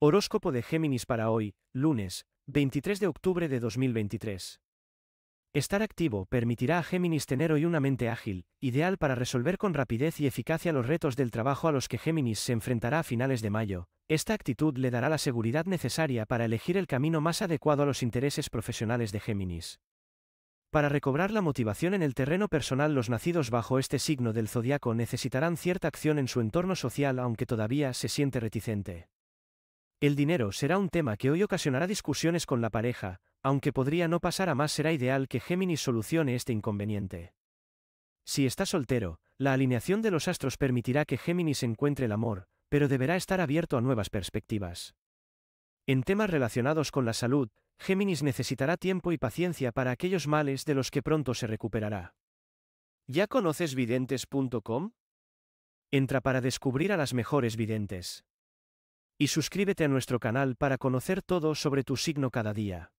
Horóscopo de Géminis para hoy, lunes, 23 de octubre de 2023. Estar activo permitirá a Géminis tener hoy una mente ágil, ideal para resolver con rapidez y eficacia los retos del trabajo a los que Géminis se enfrentará a finales de mayo. Esta actitud le dará la seguridad necesaria para elegir el camino más adecuado a los intereses profesionales de Géminis. Para recobrar la motivación en el terreno personal los nacidos bajo este signo del zodiaco necesitarán cierta acción en su entorno social aunque todavía se siente reticente. El dinero será un tema que hoy ocasionará discusiones con la pareja, aunque podría no pasar a más será ideal que Géminis solucione este inconveniente. Si está soltero, la alineación de los astros permitirá que Géminis encuentre el amor, pero deberá estar abierto a nuevas perspectivas. En temas relacionados con la salud, Géminis necesitará tiempo y paciencia para aquellos males de los que pronto se recuperará. ¿Ya conoces videntes.com? Entra para descubrir a las mejores videntes. Y suscríbete a nuestro canal para conocer todo sobre tu signo cada día.